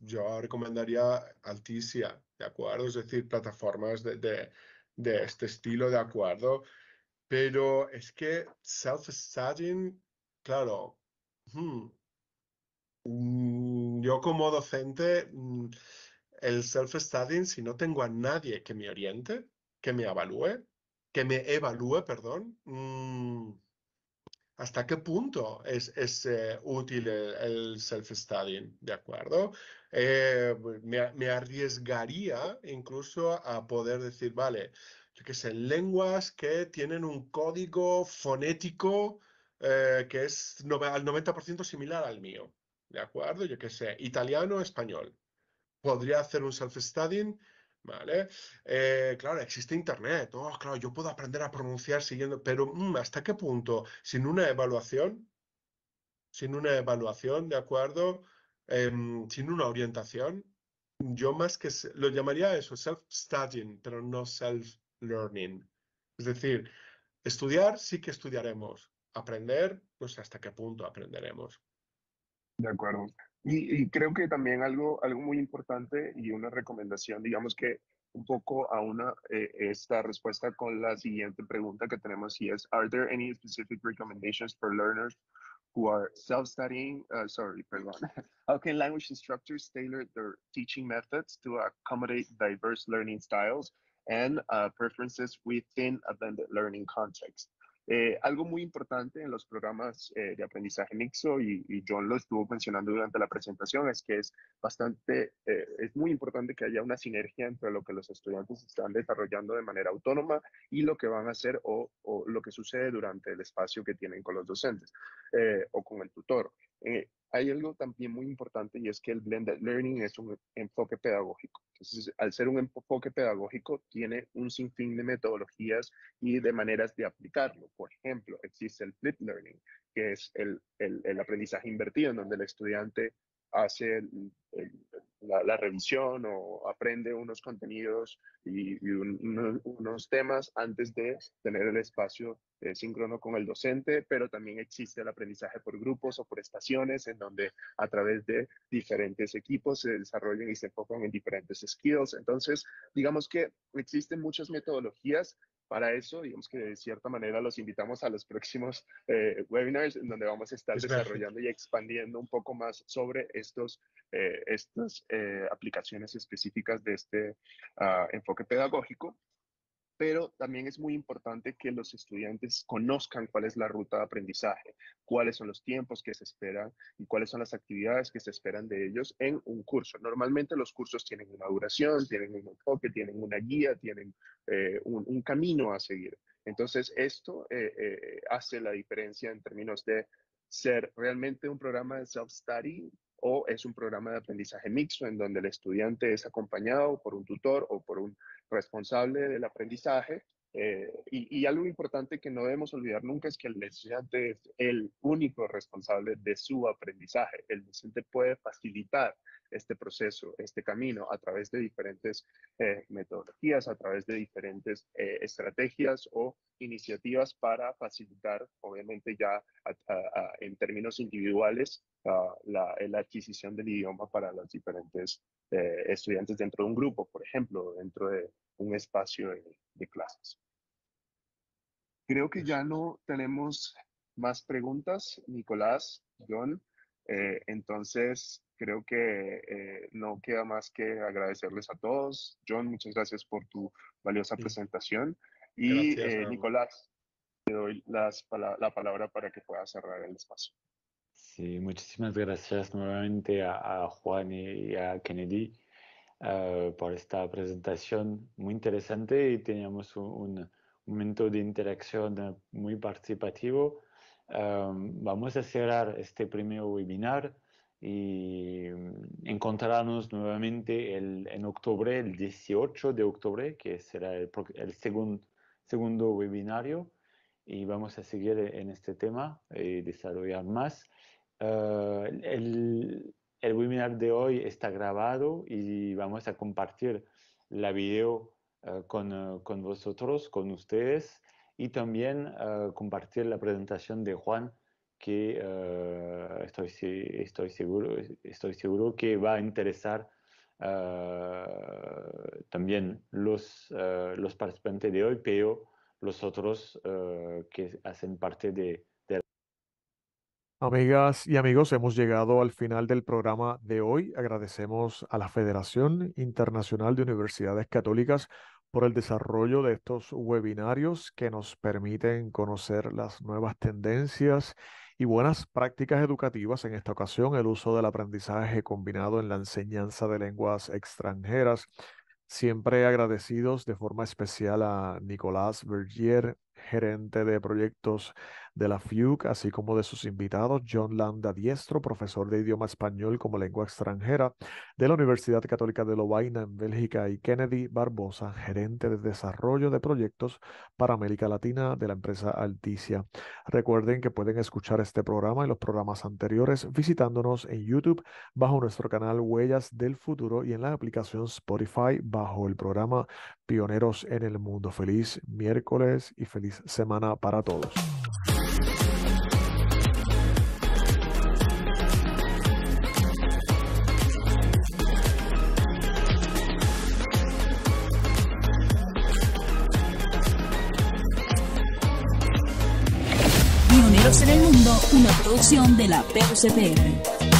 yo recomendaría Alticia, de acuerdo, es decir, plataformas de, este estilo, de acuerdo, pero es que self-studying, claro, hmm, mm, yo como docente... Mm, el self-studying si no tengo a nadie que me oriente, que me evalúe, que me evalúe, perdón? Mm, ¿Hasta qué punto es, eh, útil el, self-studying? ¿De acuerdo? Eh, me, arriesgaría incluso a poder decir, vale, yo que sé, lenguas que tienen un código fonético eh, que es al 90% similar al mío, ¿de acuerdo? Yo que sé, italiano, español podría hacer un self-studying, ¿vale? Eh, claro, existe Internet, oh, claro, yo puedo aprender a pronunciar siguiendo, pero mm, ¿hasta qué punto? Sin una evaluación, sin una evaluación, ¿de acuerdo? Em, sin una orientación, yo más que lo llamaría eso, self-studying, pero no self-learning. Es decir, estudiar sí que estudiaremos, aprender, pues hasta qué punto aprenderemos. De acuerdo. Y, creo que también algo, algo muy importante y una recomendación, digamos que un poco a una eh, esta respuesta con la siguiente pregunta que tenemos y es, are there any specific recommendations for learners who are self-studying, ah, sorry, perdón, Okay, language instructors tailor their teaching methods to accommodate diverse learning styles and uh, preferences within a blended learning context? Eh, algo muy importante en los programas eh, de aprendizaje mixto, y, John lo estuvo mencionando durante la presentación, es que es bastante, eh, es muy importante que haya una sinergia entre lo que los estudiantes están desarrollando de manera autónoma y lo que van a hacer o lo que sucede durante el espacio que tienen con los docentes o con el tutor. Eh, hay algo también muy importante y es que el blended learning es un enfoque pedagógico. Entonces, al ser un enfoque pedagógico, tiene un sinfín de metodologías y de maneras de aplicarlo. Por ejemplo, existe el flip learning, que es el, el aprendizaje invertido, en donde el estudiante hace el, la, revisión o aprende unos contenidos y, unos temas antes de tener el espacio eh, síncrono con el docente, pero también existe el aprendizaje por grupos o por estaciones en donde a través de diferentes equipos se desarrollan y se enfocan en diferentes skills. Entonces, digamos que existen muchas metodologías para eso, digamos que de cierta manera los invitamos a los próximos eh, webinars en donde vamos a estar desarrollando y expandiendo un poco más sobre estos, eh, estas eh, aplicaciones específicas de este ah, enfoque pedagógico pero también es muy importante que los estudiantes conozcan cuál es la ruta de aprendizaje, cuáles son los tiempos que se esperan y cuáles son las actividades que se esperan de ellos en un curso. Normalmente los cursos tienen una duración, tienen un enfoque, tienen una guía, tienen eh, un, camino a seguir. Entonces, esto eh, eh, hace la diferencia en términos de ser realmente un programa de self-study o es un programa de aprendizaje mixto en donde el estudiante es acompañado por un tutor o por un responsable del aprendizaje. Eh, y, algo importante que no debemos olvidar nunca es que el estudiante es el único responsable de su aprendizaje. El docente puede facilitar este proceso, este camino, a través de diferentes eh, metodologías, a través de diferentes eh, estrategias o iniciativas para facilitar, obviamente ya en términos individuales, ah, la, la, adquisición del idioma para las diferentes eh, estudiantes dentro de un grupo, por ejemplo, dentro de un espacio de, clases. Creo que ya no tenemos más preguntas, Nicolás, John. Eh, entonces, creo que eh, no queda más que agradecerles a todos. John, muchas gracias por tu valiosa presentación. Y Nicolás, te doy la, la palabra para que puedas cerrar el espacio. Sí, muchísimas gracias nuevamente a, Juan y a Kennedy eh, por esta presentación muy interesante y teníamos un, momento de interacción muy participativo. Eh, vamos a cerrar este primer webinar y mm, encontrarnos nuevamente el, en octubre, el 18 de octubre, que será el, el segundo webinario y vamos a seguir en este tema y eh, desarrollar más. Ah, el, el, webinar de hoy está grabado y vamos a compartir la video ah, con, ah, con, vosotros, con ustedes, y también compartir la presentación de Juan, que estoy, estoy, seguro, estoy seguro que va a interesar también los, los participantes de hoy, pero los otros eh, que hacen parte de, de... Amigas y amigos, hemos llegado al final del programa de hoy. Agradecemos a la Federación Internacional de Universidades Católicas por el desarrollo de estos webinarios que nos permiten conocer las nuevas tendencias y buenas prácticas educativas, en esta ocasión el uso del aprendizaje combinado en la enseñanza de lenguas extranjeras Siempre agradecidos de forma especial a Nicolás Bergier, gerente de proyectos de la FUC, así como de sus invitados, John Landa Diestro, profesor de idioma español como lengua extranjera de la Universidad Católica de Lovaina en Bélgica, y Kennedy Barbosa, gerente de desarrollo de proyectos para América Latina de la empresa Alticia. Recuerden que pueden escuchar este programa y los programas anteriores visitándonos en YouTube bajo nuestro canal Huellas del Futuro y en la aplicación Spotify bajo el programa Pioneros en el Mundo. Feliz miércoles y feliz semana para todos. una producción de la PUCPR.